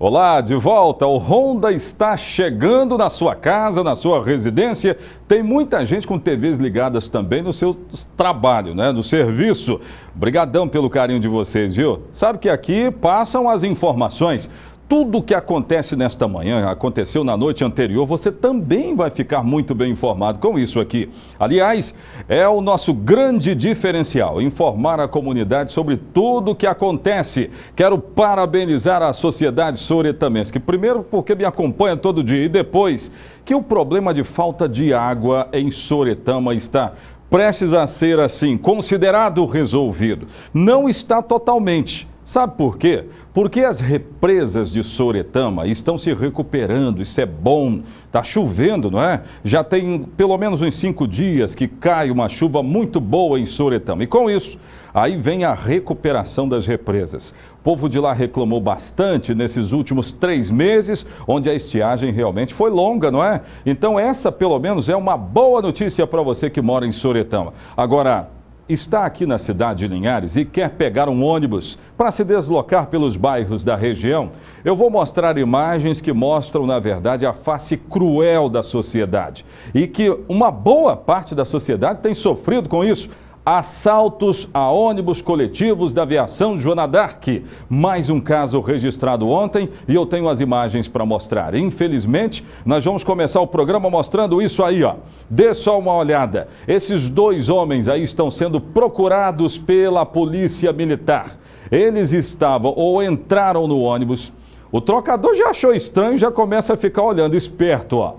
Olá, de volta. O Honda está chegando na sua casa, na sua residência. Tem muita gente com TVs ligadas também no seu trabalho, né? No serviço. Obrigadão pelo carinho de vocês, viu? Sabe que aqui passam as informações tudo o que acontece nesta manhã, aconteceu na noite anterior, você também vai ficar muito bem informado com isso aqui. Aliás, é o nosso grande diferencial, informar a comunidade sobre tudo o que acontece. Quero parabenizar a sociedade soretamense, primeiro porque me acompanha todo dia e depois que o problema de falta de água em Soretama está prestes a ser assim considerado resolvido. Não está totalmente Sabe por quê? Porque as represas de Soretama estão se recuperando, isso é bom. Está chovendo, não é? Já tem pelo menos uns cinco dias que cai uma chuva muito boa em Soretama. E com isso, aí vem a recuperação das represas. O povo de lá reclamou bastante nesses últimos três meses, onde a estiagem realmente foi longa, não é? Então, essa pelo menos é uma boa notícia para você que mora em Soretama. Agora, está aqui na cidade de Linhares e quer pegar um ônibus para se deslocar pelos bairros da região, eu vou mostrar imagens que mostram, na verdade, a face cruel da sociedade e que uma boa parte da sociedade tem sofrido com isso. Assaltos a ônibus coletivos da aviação Joana Dark. Mais um caso registrado ontem e eu tenho as imagens para mostrar. Infelizmente, nós vamos começar o programa mostrando isso aí, ó. Dê só uma olhada. Esses dois homens aí estão sendo procurados pela polícia militar. Eles estavam ou entraram no ônibus. O trocador já achou estranho e já começa a ficar olhando esperto, ó.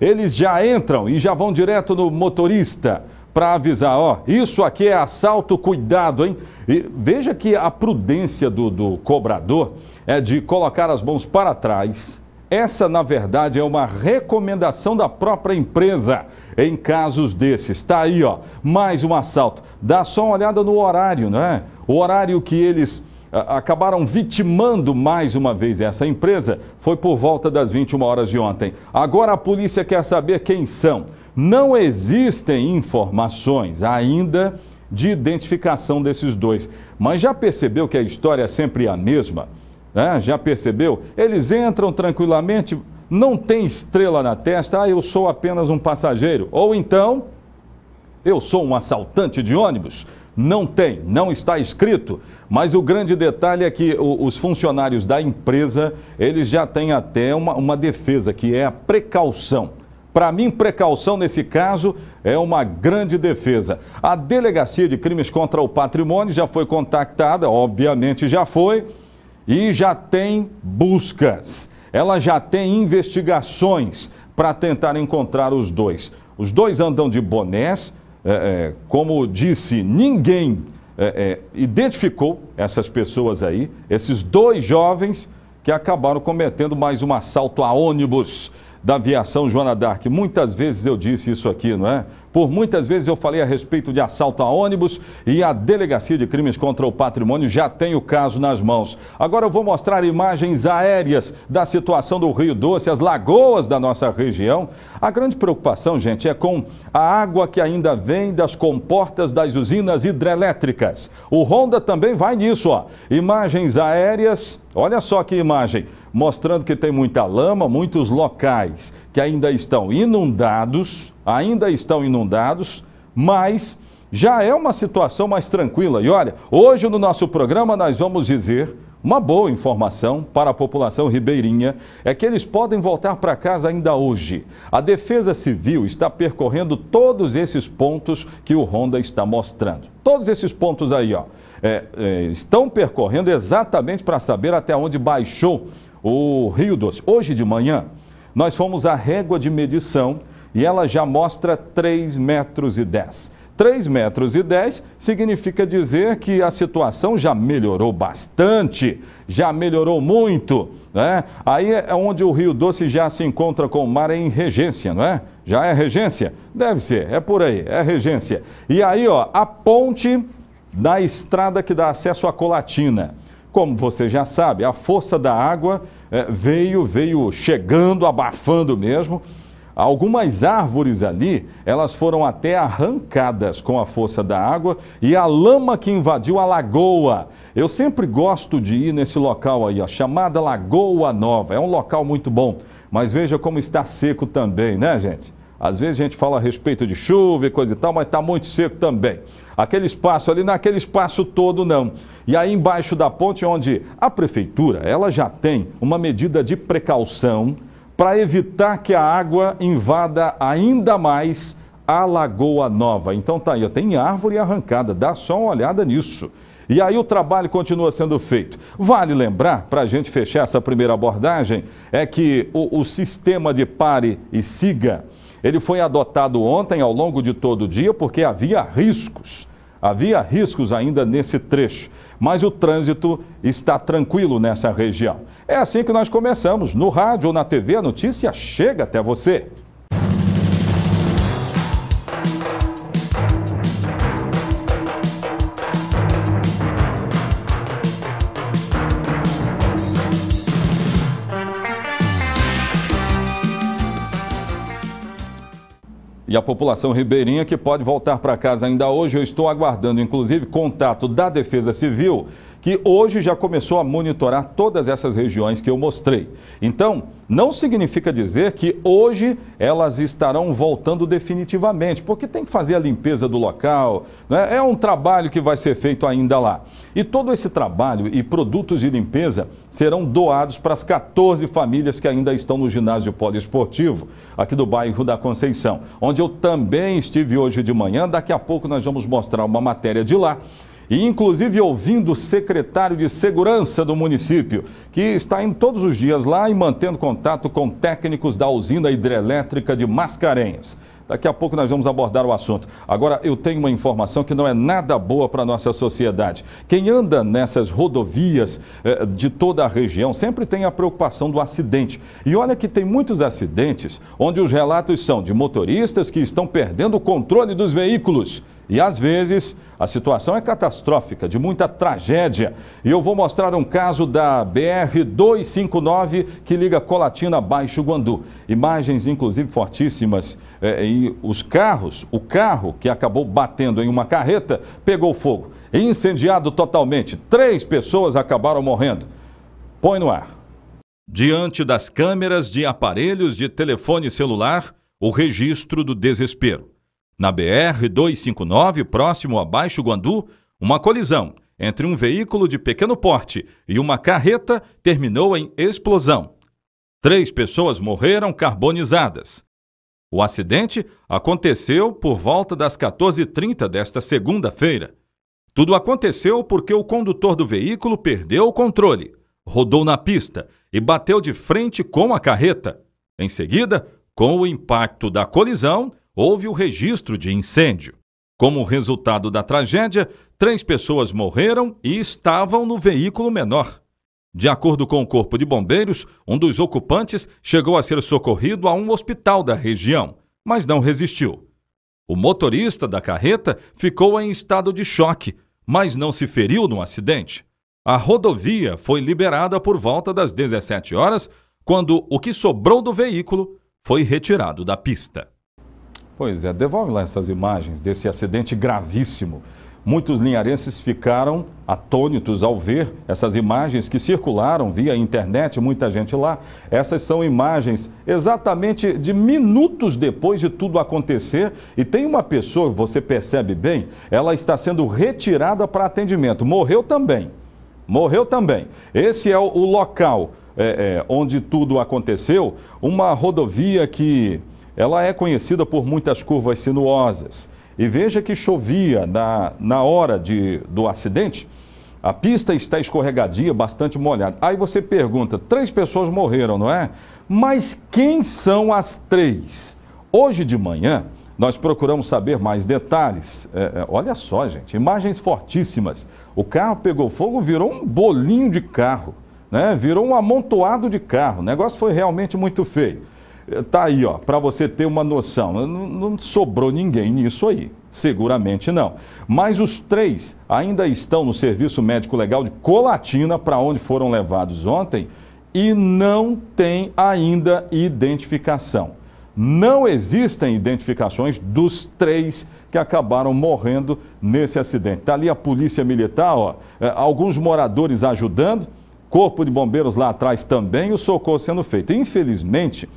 Eles já entram e já vão direto no motorista para avisar, ó, isso aqui é assalto, cuidado, hein? E veja que a prudência do, do cobrador é de colocar as mãos para trás. Essa, na verdade, é uma recomendação da própria empresa em casos desses. Está aí, ó, mais um assalto. Dá só uma olhada no horário, né? O horário que eles acabaram vitimando mais uma vez essa empresa foi por volta das 21 horas de ontem. Agora a polícia quer saber quem são. Não existem informações ainda de identificação desses dois. Mas já percebeu que a história é sempre a mesma? Né? Já percebeu? Eles entram tranquilamente, não tem estrela na testa, ah, eu sou apenas um passageiro. Ou então, eu sou um assaltante de ônibus. Não tem, não está escrito, mas o grande detalhe é que os funcionários da empresa, eles já têm até uma, uma defesa, que é a precaução. Para mim, precaução nesse caso é uma grande defesa. A Delegacia de Crimes contra o Patrimônio já foi contactada, obviamente já foi, e já tem buscas. Ela já tem investigações para tentar encontrar os dois. Os dois andam de bonés, é, é, como disse, ninguém é, é, identificou essas pessoas aí, esses dois jovens que acabaram cometendo mais um assalto a ônibus da aviação Joana Dark. Muitas vezes eu disse isso aqui, não é? Por muitas vezes eu falei a respeito de assalto a ônibus e a Delegacia de Crimes contra o Patrimônio já tem o caso nas mãos. Agora eu vou mostrar imagens aéreas da situação do Rio Doce, as lagoas da nossa região. A grande preocupação, gente, é com a água que ainda vem das comportas das usinas hidrelétricas. O Honda também vai nisso, ó. Imagens aéreas, olha só que imagem mostrando que tem muita lama, muitos locais que ainda estão inundados, ainda estão inundados, mas já é uma situação mais tranquila. E olha, hoje no nosso programa nós vamos dizer uma boa informação para a população ribeirinha é que eles podem voltar para casa ainda hoje. A Defesa Civil está percorrendo todos esses pontos que o Honda está mostrando. Todos esses pontos aí, ó, é, é, estão percorrendo exatamente para saber até onde baixou o Rio Doce. Hoje de manhã, nós fomos à régua de medição e ela já mostra 3 metros e 10. 3 metros e 10 significa dizer que a situação já melhorou bastante, já melhorou muito, né? Aí é onde o Rio Doce já se encontra com o mar em regência, não é? Já é regência? Deve ser, é por aí, é regência. E aí, ó, a ponte da estrada que dá acesso à Colatina como você já sabe, a força da água é, veio, veio chegando, abafando mesmo. Algumas árvores ali, elas foram até arrancadas com a força da água e a lama que invadiu a lagoa. Eu sempre gosto de ir nesse local aí, ó, chamada Lagoa Nova. É um local muito bom, mas veja como está seco também, né, gente? Às vezes a gente fala a respeito de chuva e coisa e tal, mas está muito seco também aquele espaço ali, naquele espaço todo não. E aí embaixo da ponte, onde a prefeitura, ela já tem uma medida de precaução para evitar que a água invada ainda mais a Lagoa Nova. Então tá aí, tem árvore arrancada, dá só uma olhada nisso. E aí o trabalho continua sendo feito. Vale lembrar, para a gente fechar essa primeira abordagem, é que o, o sistema de pare e siga ele foi adotado ontem ao longo de todo o dia porque havia riscos. Havia riscos ainda nesse trecho, mas o trânsito está tranquilo nessa região. É assim que nós começamos. No rádio ou na TV, a notícia chega até você. E a população ribeirinha que pode voltar para casa ainda hoje, eu estou aguardando, inclusive, contato da Defesa Civil que hoje já começou a monitorar todas essas regiões que eu mostrei. Então, não significa dizer que hoje elas estarão voltando definitivamente, porque tem que fazer a limpeza do local, né? é um trabalho que vai ser feito ainda lá. E todo esse trabalho e produtos de limpeza serão doados para as 14 famílias que ainda estão no ginásio poliesportivo, aqui do bairro da Conceição, onde eu também estive hoje de manhã. Daqui a pouco nós vamos mostrar uma matéria de lá e inclusive ouvindo o secretário de segurança do município, que está indo todos os dias lá e mantendo contato com técnicos da usina hidrelétrica de Mascarenhas. Daqui a pouco nós vamos abordar o assunto. Agora, eu tenho uma informação que não é nada boa para a nossa sociedade. Quem anda nessas rodovias eh, de toda a região sempre tem a preocupação do acidente. E olha que tem muitos acidentes onde os relatos são de motoristas que estão perdendo o controle dos veículos e às vezes a situação é catastrófica, de muita tragédia. E eu vou mostrar um caso da BR 259 que liga Colatina a Baixo Guandu. Imagens, inclusive, fortíssimas. É, e os carros, o carro que acabou batendo em uma carreta, pegou fogo. incendiado totalmente. Três pessoas acabaram morrendo. Põe no ar. Diante das câmeras de aparelhos de telefone celular, o registro do desespero. Na BR 259, próximo a Baixo Guandu, uma colisão entre um veículo de pequeno porte e uma carreta terminou em explosão. Três pessoas morreram carbonizadas. O acidente aconteceu por volta das 14h30 desta segunda-feira. Tudo aconteceu porque o condutor do veículo perdeu o controle, rodou na pista e bateu de frente com a carreta. Em seguida, com o impacto da colisão, houve o registro de incêndio. Como resultado da tragédia, três pessoas morreram e estavam no veículo menor. De acordo com o Corpo de Bombeiros, um dos ocupantes chegou a ser socorrido a um hospital da região, mas não resistiu. O motorista da carreta ficou em estado de choque, mas não se feriu no acidente. A rodovia foi liberada por volta das 17 horas, quando o que sobrou do veículo foi retirado da pista. Pois é, devolve lá essas imagens desse acidente gravíssimo. Muitos linharenses ficaram atônitos ao ver essas imagens que circularam via internet, muita gente lá. Essas são imagens exatamente de minutos depois de tudo acontecer. E tem uma pessoa, você percebe bem, ela está sendo retirada para atendimento. Morreu também. Morreu também. Esse é o, local é, é, onde tudo aconteceu. Uma rodovia que ela é conhecida por muitas curvas sinuosas. E veja que chovia na, na hora de, do acidente. A pista está escorregadia, bastante molhada. Aí você pergunta: três pessoas morreram, não é? Mas quem são as três? Hoje de manhã, nós procuramos saber mais detalhes. É, é olha só, gente, imagens fortíssimas. O carro pegou fogo, virou um bolinho de carro, né? virou um amontoado de carro. O negócio foi realmente muito feio tá aí, ó, para você ter uma noção. Não, não sobrou ninguém nisso aí. Seguramente não. Mas os três ainda estão no Serviço Médico Legal de Colatina, para onde foram levados ontem, e não tem ainda identificação. Não existem identificações dos três que acabaram morrendo nesse acidente. Está ali a polícia militar, ó, é, alguns moradores ajudando, corpo de bombeiros lá atrás também, o socorro sendo feito. Infelizmente,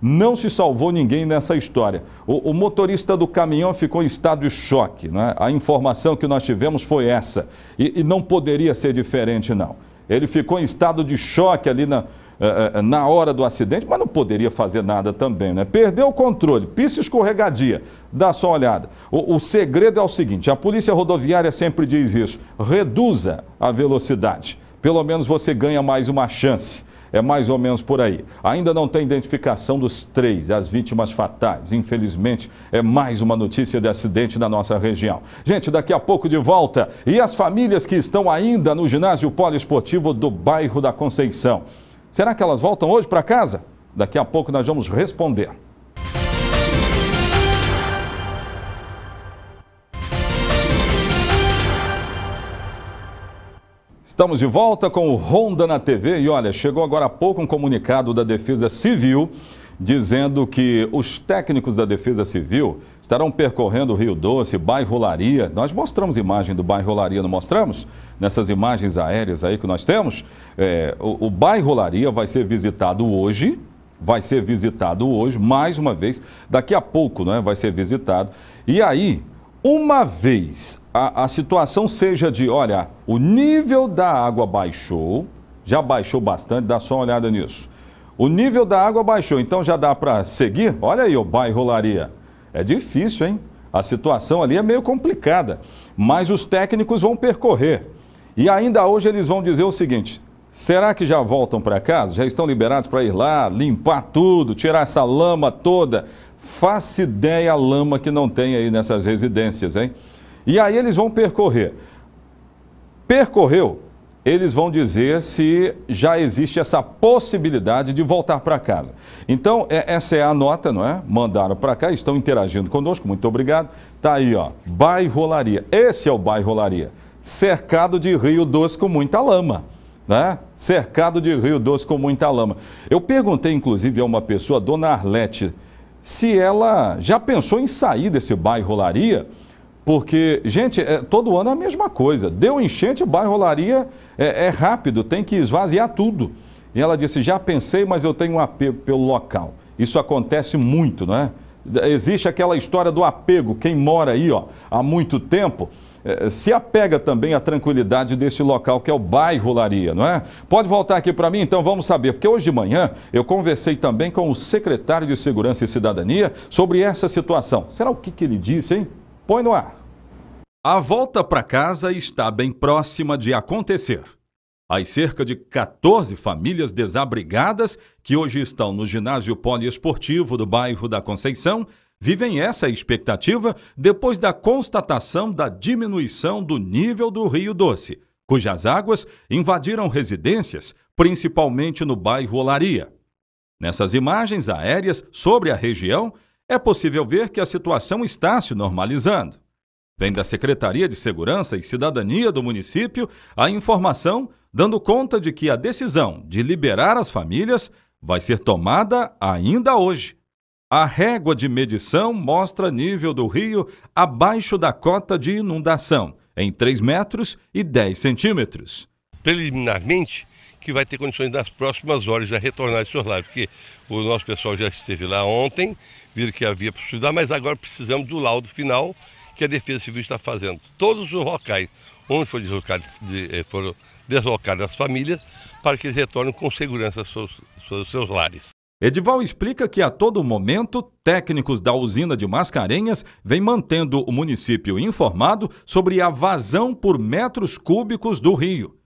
não se salvou ninguém nessa história. O, o motorista do caminhão ficou em estado de choque. Né? A informação que nós tivemos foi essa. E, e, não poderia ser diferente, não. Ele ficou em estado de choque ali na, eh, eh, na hora do acidente, mas não poderia fazer nada também, né? Perdeu o controle, pista escorregadia. Dá só uma olhada. O, o, segredo é o seguinte: a polícia rodoviária sempre diz isso: reduza a velocidade. Pelo menos você ganha mais uma chance. É mais ou menos por aí. Ainda não tem identificação dos três, as vítimas fatais. Infelizmente, é mais uma notícia de acidente na nossa região. Gente, daqui a pouco de volta. E as famílias que estão ainda no ginásio poliesportivo do bairro da Conceição. Será que elas voltam hoje para casa? Daqui a pouco nós vamos responder. Estamos de volta com o Ronda na TV e olha, chegou agora há pouco um comunicado da Defesa Civil dizendo que os técnicos da Defesa Civil estarão percorrendo o Rio Doce, bairro Laria. Nós mostramos imagem do bairro Laria, não mostramos? Nessas imagens aéreas aí que nós temos, é, o, o bairro Laria vai ser visitado hoje, vai ser visitado hoje, mais uma vez, daqui a pouco, é? vai ser visitado. E aí, uma vez a, a situação seja de, olha, o nível da água baixou, já baixou bastante, dá só uma olhada nisso. O nível da água baixou, então já dá para seguir? Olha aí o bairro Laria. É difícil, hein? A situação ali é meio complicada, mas os técnicos vão percorrer. E ainda hoje eles vão dizer o seguinte: será que já voltam para casa? Já estão liberados para ir lá, limpar tudo, tirar essa lama toda? Faça ideia a lama que não tem aí nessas residências, hein? E aí eles vão percorrer. Percorreu, eles vão dizer se já existe essa possibilidade de voltar para casa. Então, é, essa é a nota, não é? Mandaram para cá, estão interagindo conosco, muito obrigado. Tá aí, ó, bairro Olaria. Esse é o bairro Olaria, cercado de rio doce com muita lama. Né? Cercado de rio doce com muita lama. Eu perguntei, inclusive, a uma pessoa, a dona Arlete, se ela já pensou em sair desse bairro Olaria porque, gente, é, todo ano é a mesma coisa. Deu enchente, o bairro é, é rápido, tem que esvaziar tudo. E ela disse: já pensei, mas eu tenho um apego pelo local. Isso acontece muito, não é? Existe aquela história do apego. Quem mora aí ó, há muito tempo é, se apega também à tranquilidade desse local que é o bairro Laria, não é? Pode voltar aqui para mim, então vamos saber, porque hoje de manhã eu conversei também com o secretário de Segurança e Cidadania sobre essa situação. Será o que, que ele disse, hein? Põe no ar. A volta para casa está bem próxima de acontecer. As cerca de 14 famílias desabrigadas que hoje estão no ginásio poliesportivo do bairro da Conceição vivem essa expectativa depois da constatação da diminuição do nível do Rio Doce, cujas águas invadiram residências, principalmente no bairro Olaria. Nessas imagens aéreas sobre a região, é possível ver que a situação está se normalizando. Vem da Secretaria de Segurança e Cidadania do município a informação dando conta de que a decisão de liberar as famílias vai ser tomada ainda hoje. A régua de medição mostra nível do rio abaixo da cota de inundação, em 3 metros e 10 centímetros. Preliminarmente, que vai ter condições nas próximas horas já retornar de seus lives, porque o nosso pessoal já esteve lá ontem, viram que havia possibilidade, mas agora precisamos do laudo final que a Defesa Civil está fazendo. Todos os locais onde foram deslocadas, eh, foram deslocadas as famílias para que eles retornem com segurança aos seus, aos seus lares. Edival explica que a todo momento técnicos da usina de Mascarenhas vêm mantendo o município informado sobre a vazão por metros cúbicos do rio.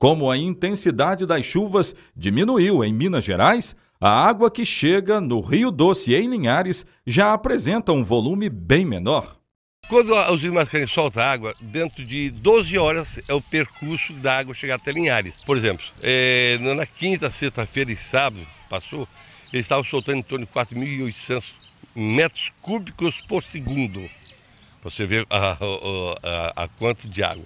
Como a intensidade das chuvas diminuiu em Minas Gerais, a água que chega no Rio Doce em Linhares já apresenta um volume bem menor. Quando os irmãos querem soltar água, dentro de 12 horas é o percurso da água chegar até Linhares. Por exemplo, é, na quinta, sexta-feira e sábado, passou, eles estavam soltando em torno de 4.800 metros cúbicos por segundo. Para você ver a, a, a, a quanto de água.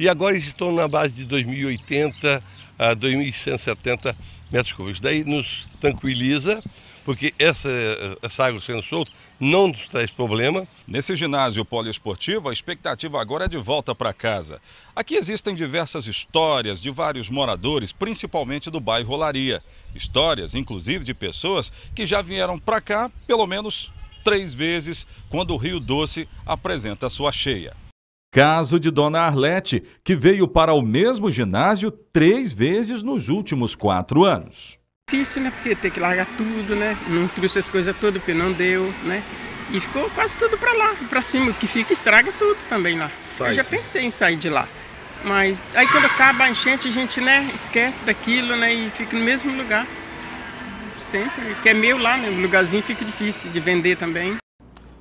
E agora eles estão na base de 2.080 a 2.170 metros cúbicos. Daí nos tranquiliza porque essa, eh, essa água sendo solta não nos traz problema. Nesse ginásio poliesportivo, a expectativa agora é de volta para casa. Aqui existem diversas histórias de vários moradores, principalmente do bairro Rolaria. Histórias, inclusive, de pessoas que já vieram para cá pelo menos três vezes quando o Rio Doce apresenta sua cheia. Caso de Dona Arlete, que veio para o mesmo ginásio três vezes nos últimos quatro anos difícil, né? Porque ter que largar tudo, né? Não trouxe as coisas todas porque não deu, né? E ficou quase tudo para lá, para cima, o que fica estraga tudo também lá. Eu já pensei em sair de lá. Mas aí quando acaba a enchente, a gente, né, esquece daquilo, né, e fica no mesmo lugar. Sempre, que é meu lá, né, o lugarzinho fica difícil de vender também.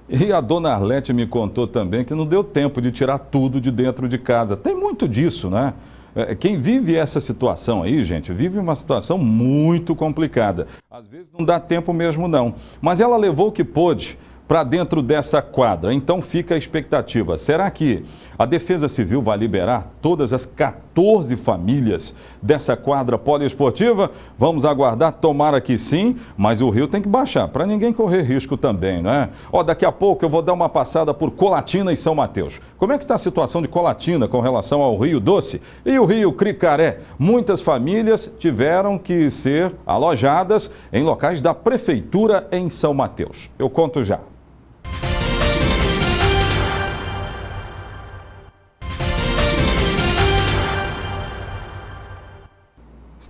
E a dona Arlete me contou também que não deu tempo de tirar tudo de dentro de casa. Tem muito disso, né? É, quem vive essa situação aí, gente, vive uma situação muito complicada. Às vezes não dá tempo mesmo, não. Mas ela levou o que pôde para dentro dessa quadra. Então fica a expectativa. Será que a Defesa Civil vai liberar todas as 14 famílias dessa quadra poliesportiva? Vamos aguardar, tomara que sim, mas o rio tem que baixar, para ninguém correr risco também, é? Ó, daqui a pouco eu vou dar uma passada por Colatina e São Mateus. Como é que está a situação de Colatina com relação ao Rio Doce e o Rio Cricaré? Muitas famílias tiveram que ser alojadas em locais da Prefeitura em São Mateus. Eu conto já.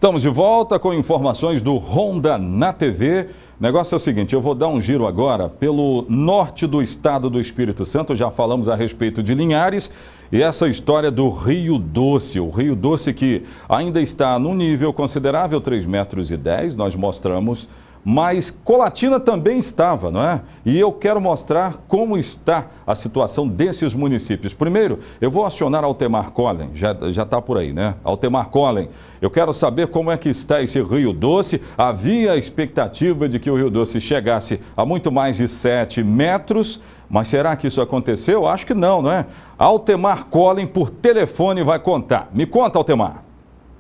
Estamos de volta com informações do Ronda na TV. O negócio é o seguinte, eu vou dar um giro agora pelo norte do estado do Espírito Santo, já falamos a respeito de Linhares, e essa história do Rio Doce, o Rio Doce que ainda está num nível considerável, 3,10 metros e nós mostramos mas Colatina também estava, não é? E eu quero mostrar como está a situação desses municípios. Primeiro, eu vou acionar Altemar Collen, já está por aí, né? Altemar Collen, eu quero saber como é que está esse Rio Doce. Havia a expectativa de que o Rio Doce chegasse a muito mais de 7 metros, mas será que isso aconteceu? Acho que não, não é? Altemar Collen, por telefone, vai contar. Me conta, Altemar.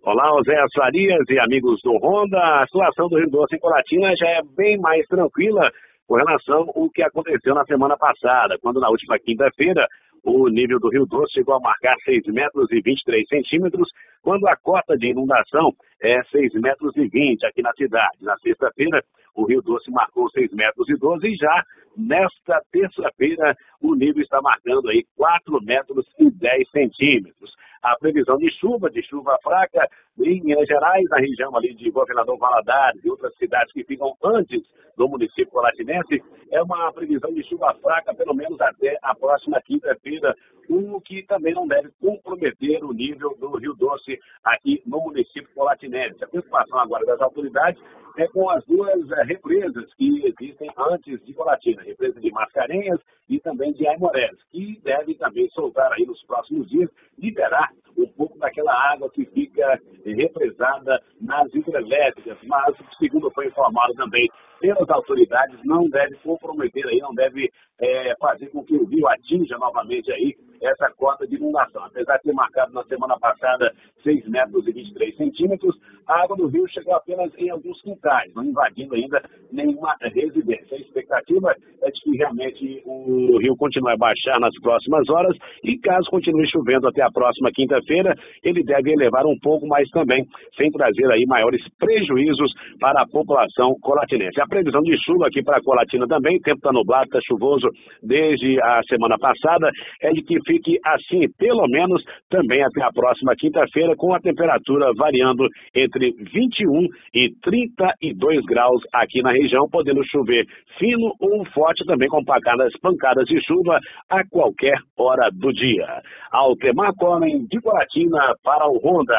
Olá, José Farias e amigos do Honda. A situação do Rio Doce em Colatina já é bem mais tranquila com relação ao que aconteceu na semana passada, quando na última quinta-feira o nível do Rio Doce chegou a marcar 6 metros e 23 centímetros, quando a cota de inundação é 6 metros e 20 aqui na cidade. Na sexta-feira, o Rio Doce marcou 6 metros e 12 e já nesta terça-feira o nível está marcando aí 4 metros e 10 centímetros a previsão de chuva, de chuva fraca em Minas Gerais, na região ali de Governador Valadares e outras cidades que ficam antes do município colatinense. É uma previsão de chuva fraca, pelo menos até a próxima quinta-feira, o que também não deve comprometer o nível do Rio Doce aqui no município de Colatinense. A preocupação agora das autoridades é com as duas eh, represas que existem antes de Colatina, a represa de Mascarenhas e também de Aimorés, que devem também soltar aí nos próximos dias, liberar um pouco daquela essa água que fica represada nas hidrelétricas, mas, segundo foi informado também pelas autoridades, não deve comprometer aí, não deve é, fazer com que o rio atinja novamente aí essa cota de inundação. Apesar de ter marcado na semana passada 6 metros e 23 centímetros, a água do rio chegou apenas em alguns quintais, não invadindo ainda nenhuma residência. A expectativa é de que realmente o rio continue a baixar nas próximas horas e caso continue chovendo até a próxima quinta-feira, ele ele deve elevar um pouco mais também, sem trazer aí maiores prejuízos para a população colatinense. A previsão de chuva aqui para a Colatina também, tempo está nublado, está chuvoso desde a semana passada, é de que fique assim, pelo menos também até a próxima quinta-feira, com a temperatura variando entre 21 e 32 graus aqui na região, podendo chover fino ou forte também com pancadas, pancadas de chuva a qualquer hora do dia. Altemar Comen de Colatina, para o Honda.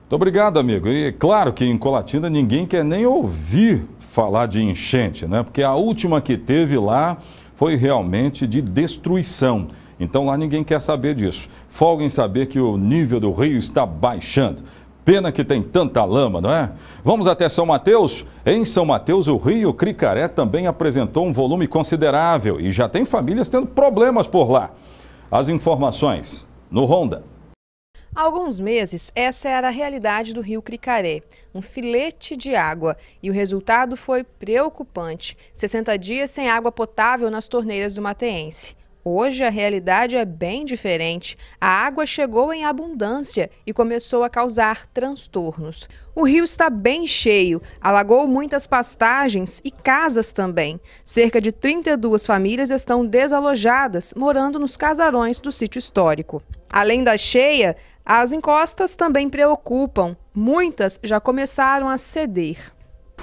Muito obrigado, amigo. E claro que em Colatina ninguém quer nem ouvir falar de enchente, né? Porque a última que teve lá foi realmente de destruição. Então lá ninguém quer saber disso. Folga em saber que o nível do rio está baixando. Pena que tem tanta lama, não é? Vamos até São Mateus? Em São Mateus, o rio Cricaré também apresentou um volume considerável e já tem famílias tendo problemas por lá. As informações no Honda. Há alguns meses, essa era a realidade do rio Cricaré, um filete de água, e o resultado foi preocupante: 60 dias sem água potável nas torneiras do Mateense. Hoje a realidade é bem diferente. A água chegou em abundância e começou a causar transtornos. O rio está bem cheio, alagou muitas pastagens e casas também. Cerca de 32 famílias estão desalojadas, morando nos casarões do sítio histórico. Além da cheia, as encostas também preocupam. Muitas já começaram a ceder.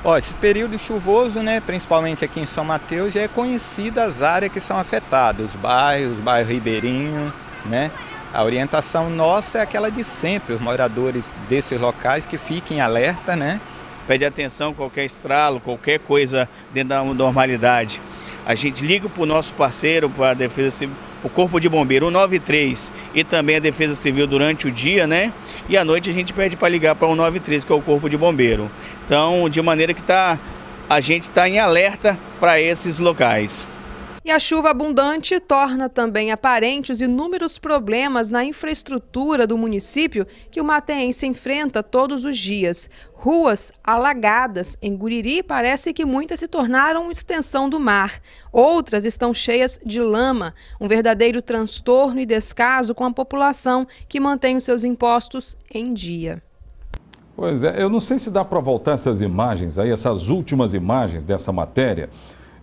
Ó, esse período chuvoso, né, principalmente aqui em São Mateus, já é conhecida as áreas que são afetadas, os bairros, bairro Ribeirinho, né? A orientação nossa é aquela de sempre, os moradores desses locais que fiquem alerta, né? Pede atenção qualquer estralo, qualquer coisa dentro da normalidade. A gente liga para o nosso parceiro, para a Defesa Civil, o Corpo de Bombeiro 193 e também a Defesa Civil durante o dia, né? E à noite a gente pede para ligar para o 193, que é o Corpo de Bombeiro. Então, de maneira que tá, a gente está em alerta para esses locais. E a chuva abundante torna também aparente os inúmeros problemas na infraestrutura do município que o mateense enfrenta todos os dias. Ruas alagadas em Guriri parece que muitas se tornaram extensão do mar. Outras estão cheias de lama, um verdadeiro transtorno e descaso com a população que mantém os seus impostos em dia. Pois é, eu não sei se dá para voltar essas imagens aí, essas últimas imagens dessa matéria.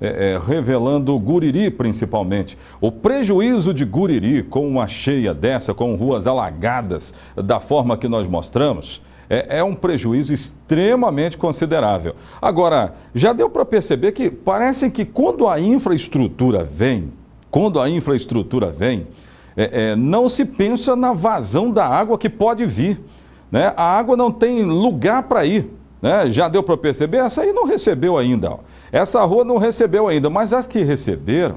É, é, revelando Guriri principalmente. O prejuízo de Guriri com uma cheia dessa, com ruas alagadas da forma que nós mostramos, é, é um prejuízo extremamente considerável. Agora, já deu para perceber que parece que quando a infraestrutura vem, quando a infraestrutura vem, é, é, não se pensa na vazão da água que pode vir. Né? A água não tem lugar para ir. Né? Já deu para perceber? Essa aí não recebeu ainda. Ó. Essa rua não recebeu ainda, mas as que receberam,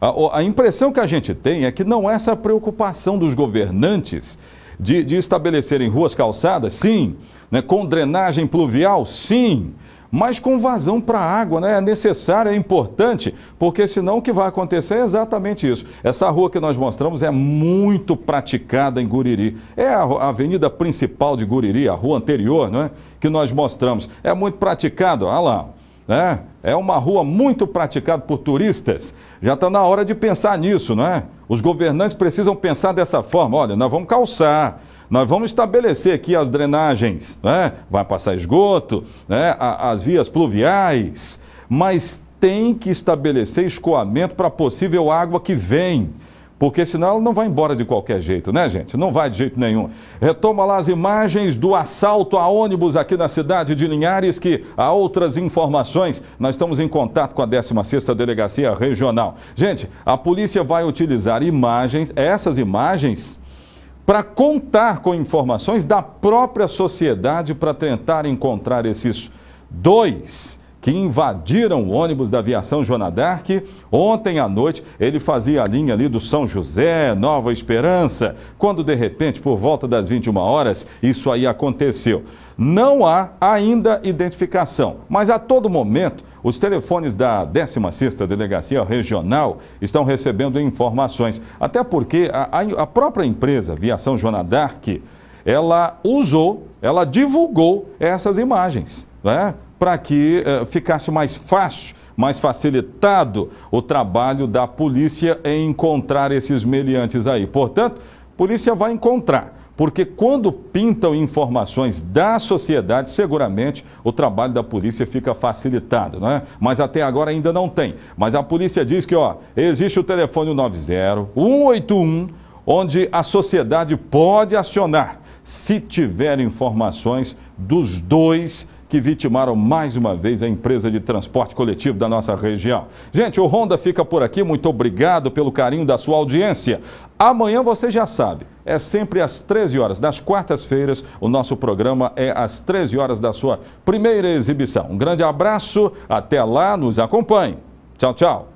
a, a impressão que a gente tem é que não é essa preocupação dos governantes de, de estabelecerem ruas calçadas, sim, né, com drenagem pluvial, sim, mas com vazão para a água, né? É necessário, é importante, porque senão o que vai acontecer é exatamente isso. Essa rua que nós mostramos é muito praticada em Guriri. É a avenida principal de Guriri, a rua anterior, não é? Que nós mostramos. É muito praticado. Olha lá, né? É uma rua muito praticada por turistas. Já está na hora de pensar nisso, não é? Os governantes precisam pensar dessa forma. Olha, nós vamos calçar, nós vamos estabelecer aqui as drenagens, né? vai passar esgoto, né? as vias pluviais, mas tem que estabelecer escoamento para possível água que vem porque senão ela não vai embora de qualquer jeito, né, gente? Não vai de jeito nenhum. Retoma lá as imagens do assalto a ônibus aqui na cidade de Linhares, que há outras informações. Nós estamos em contato com a 16ª Delegacia Regional. Gente, a polícia vai utilizar imagens, essas imagens para contar com informações da própria sociedade para tentar encontrar esses dois que invadiram o ônibus da aviação Joana Dark. Ontem à noite, ele fazia a linha ali do São José, Nova Esperança, quando de repente, por volta das 21 horas, isso aí aconteceu. Não há ainda identificação, mas a todo momento os telefones da 16ª Delegacia Regional estão recebendo informações, até porque a, a própria empresa Viação Joana Dark, ela usou, ela divulgou essas imagens, né? para que eh, ficasse mais fácil, mais facilitado o trabalho da polícia em encontrar esses meliantes aí. Portanto, a polícia vai encontrar. Porque quando pintam informações da sociedade, seguramente o trabalho da polícia fica facilitado, não é? Mas até agora ainda não tem. Mas a polícia diz que, ó, existe o telefone 90 181, onde a sociedade pode acionar se tiver informações dos dois que vitimaram mais uma vez a empresa de transporte coletivo da nossa região. Gente, o Honda fica por aqui. Muito obrigado pelo carinho da sua audiência. Amanhã você já sabe, é sempre às 13 horas. Das quartas-feiras, o nosso programa é às 13 horas da sua primeira exibição. Um grande abraço, até lá, nos acompanhe. Tchau, tchau.